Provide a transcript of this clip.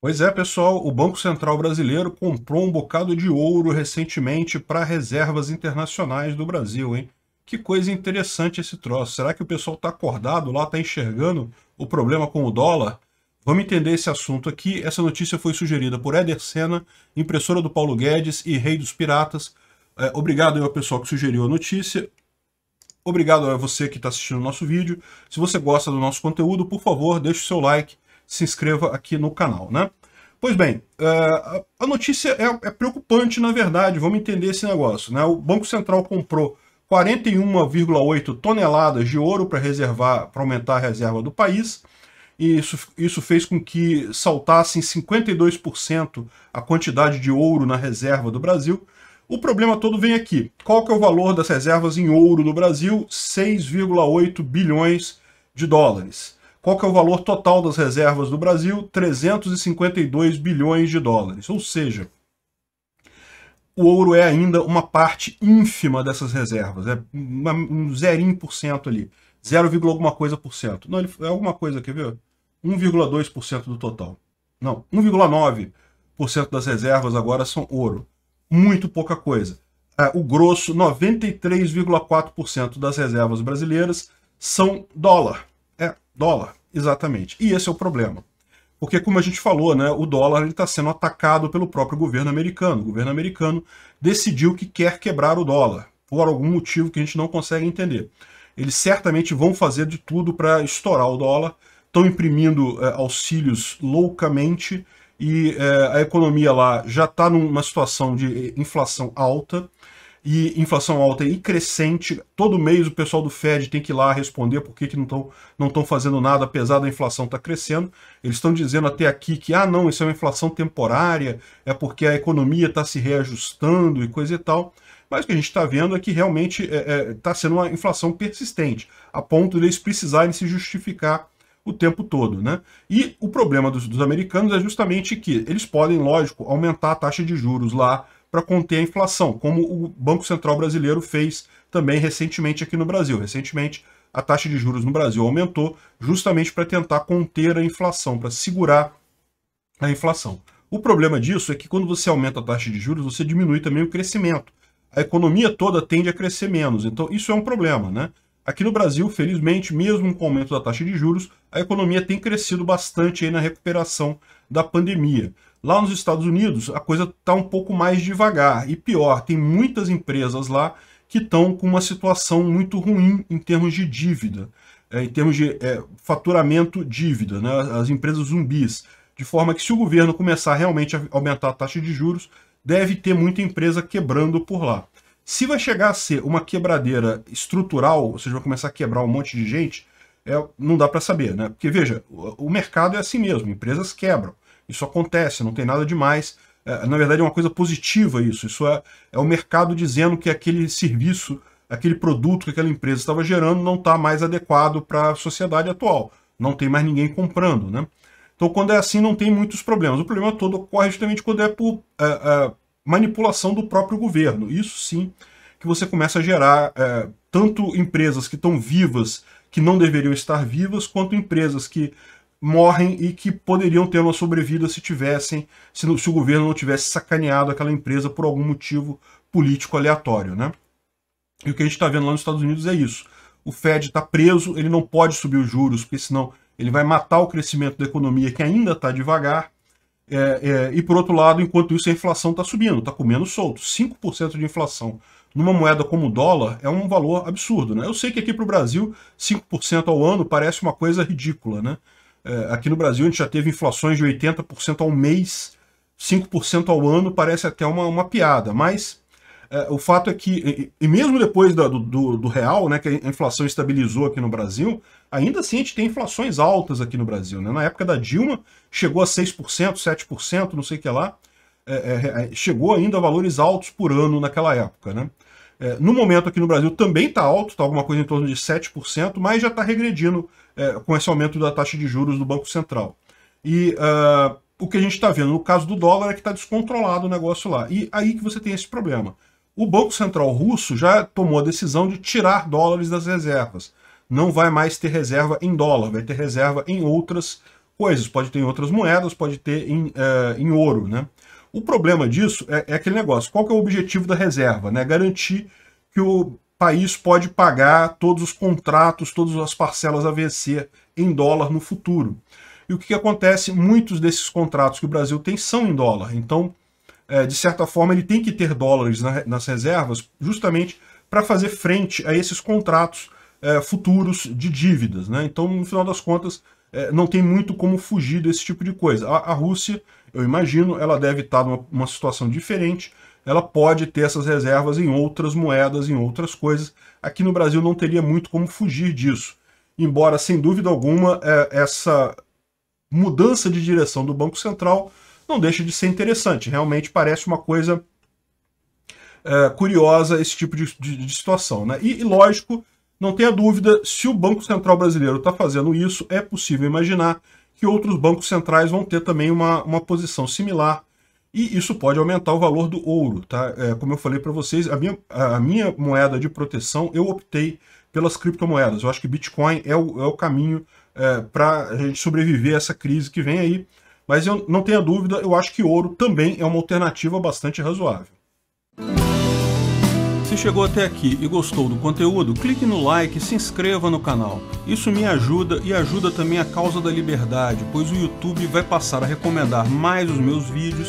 Pois é, pessoal, o Banco Central Brasileiro comprou um bocado de ouro recentemente para reservas internacionais do Brasil, hein? Que coisa interessante esse troço. Será que o pessoal está acordado lá, está enxergando o problema com o dólar? Vamos entender esse assunto aqui. Essa notícia foi sugerida por Éder Senna, impressora do Paulo Guedes e Rei dos Piratas. É, obrigado ao pessoal que sugeriu a notícia. Obrigado a você que está assistindo o nosso vídeo. Se você gosta do nosso conteúdo, por favor, deixe o seu like se inscreva aqui no canal, né? Pois bem, é, a notícia é, é preocupante, na verdade, vamos entender esse negócio, né? O Banco Central comprou 41,8 toneladas de ouro para reservar, para aumentar a reserva do país, e isso, isso fez com que saltasse em 52% a quantidade de ouro na reserva do Brasil. O problema todo vem aqui. Qual que é o valor das reservas em ouro no Brasil? 6,8 bilhões de dólares. Qual que é o valor total das reservas do Brasil? 352 bilhões de dólares. Ou seja, o ouro é ainda uma parte ínfima dessas reservas. É um zerinho por cento ali. 0, alguma coisa por cento. Não, ele é alguma coisa, quer ver? 1,2% do total. Não, 1,9% das reservas agora são ouro. Muito pouca coisa. É, o grosso, 93,4% das reservas brasileiras são dólar. Dólar, exatamente. E esse é o problema. Porque, como a gente falou, né, o dólar está sendo atacado pelo próprio governo americano. O governo americano decidiu que quer quebrar o dólar, por algum motivo que a gente não consegue entender. Eles certamente vão fazer de tudo para estourar o dólar, estão imprimindo é, auxílios loucamente e é, a economia lá já está numa situação de eh, inflação alta e inflação alta e crescente. Todo mês o pessoal do Fed tem que ir lá responder por que, que não estão não tão fazendo nada, apesar da inflação estar tá crescendo. Eles estão dizendo até aqui que, ah, não, isso é uma inflação temporária, é porque a economia está se reajustando e coisa e tal. Mas o que a gente está vendo é que realmente está é, é, tá sendo uma inflação persistente, a ponto deles eles precisarem se justificar o tempo todo, né? E o problema dos, dos americanos é justamente que eles podem, lógico, aumentar a taxa de juros lá para conter a inflação, como o Banco Central brasileiro fez também recentemente aqui no Brasil. Recentemente, a taxa de juros no Brasil aumentou justamente para tentar conter a inflação, para segurar a inflação. O problema disso é que quando você aumenta a taxa de juros, você diminui também o crescimento. A economia toda tende a crescer menos, então isso é um problema, né? Aqui no Brasil, felizmente, mesmo com o aumento da taxa de juros, a economia tem crescido bastante aí na recuperação da pandemia. Lá nos Estados Unidos, a coisa está um pouco mais devagar. E pior, tem muitas empresas lá que estão com uma situação muito ruim em termos de dívida, é, em termos de é, faturamento dívida, né? as empresas zumbis. De forma que se o governo começar realmente a aumentar a taxa de juros, deve ter muita empresa quebrando por lá. Se vai chegar a ser uma quebradeira estrutural, ou seja, vai começar a quebrar um monte de gente, é, não dá para saber, né? Porque veja, o, o mercado é assim mesmo, empresas quebram. Isso acontece, não tem nada demais. É, na verdade, é uma coisa positiva isso. Isso é, é o mercado dizendo que aquele serviço, aquele produto que aquela empresa estava gerando não está mais adequado para a sociedade atual. Não tem mais ninguém comprando, né? Então, quando é assim, não tem muitos problemas. O problema todo ocorre justamente quando é por é, é manipulação do próprio governo. Isso sim que você começa a gerar é, tanto empresas que estão vivas, que não deveriam estar vivas, quanto empresas que morrem e que poderiam ter uma sobrevida se tivessem, se, se o governo não tivesse sacaneado aquela empresa por algum motivo político aleatório, né? E o que a gente está vendo lá nos Estados Unidos é isso. O Fed está preso, ele não pode subir os juros, porque senão ele vai matar o crescimento da economia que ainda está devagar. É, é, e por outro lado, enquanto isso, a inflação está subindo, está comendo solto. 5% de inflação numa moeda como o dólar é um valor absurdo. Né? Eu sei que aqui para o Brasil, 5% ao ano parece uma coisa ridícula, né? É, aqui no Brasil a gente já teve inflações de 80% ao mês, 5% ao ano, parece até uma, uma piada, mas é, o fato é que, e, e mesmo depois da, do, do, real, né, que a inflação estabilizou aqui no Brasil, ainda assim a gente tem inflações altas aqui no Brasil. Né? Na época da Dilma chegou a 6%, 7%, não sei o que lá, é é, é, é, chegou ainda a valores altos por ano naquela época. Né? no momento aqui no Brasil também está alto, está alguma coisa em torno de 7%, mas já está regredindo é, com esse aumento da taxa de juros do Banco Central. E uh, o que a gente está vendo no caso do dólar é que está descontrolado o negócio lá. E aí que você tem esse problema. O Banco Central russo já tomou a decisão de tirar dólares das reservas. Não vai mais ter reserva em dólar, vai ter reserva em outras coisas. Pode ter em outras moedas, pode ter em, eh, em ouro. Né? O problema disso é, é, aquele negócio. Qual que é o objetivo da reserva? Né? Garantir que o país pode pagar todos os contratos, todas as parcelas a vencer em dólar no futuro. E o que, que acontece? Muitos desses contratos que o Brasil tem são em dólar. Então, é, de certa forma, ele tem que ter dólares na, nas reservas justamente para fazer frente a esses contratos é, futuros de dívidas. Né? Então, no final das contas, é, não tem muito como fugir desse tipo de coisa. A, a Rússia, eu imagino, ela deve estar numa situação diferente, ela pode ter essas reservas em outras moedas, em outras coisas. Aqui no Brasil não teria muito como fugir disso. Embora, sem dúvida alguma, é, essa mudança de direção do Banco Central não deixa de ser interessante. Realmente parece uma coisa é, curiosa esse tipo de, de, de situação. Né? E, e, lógico, não tenha dúvida, se o Banco Central brasileiro está fazendo isso, é possível imaginar que outros bancos centrais vão ter também uma, uma posição similar e isso pode aumentar o valor do ouro, tá? É, como eu falei para vocês, a minha, a minha moeda de proteção, eu optei pelas criptomoedas. Eu acho que Bitcoin é o, é o caminho é, para a gente sobreviver a essa crise que vem aí. Mas eu não tenho dúvida, eu acho que ouro também é uma alternativa bastante razoável. Se chegou até aqui e gostou do conteúdo, clique no like e se inscreva no canal. Isso me ajuda e ajuda também a causa da liberdade, pois o YouTube vai passar a recomendar mais os meus vídeos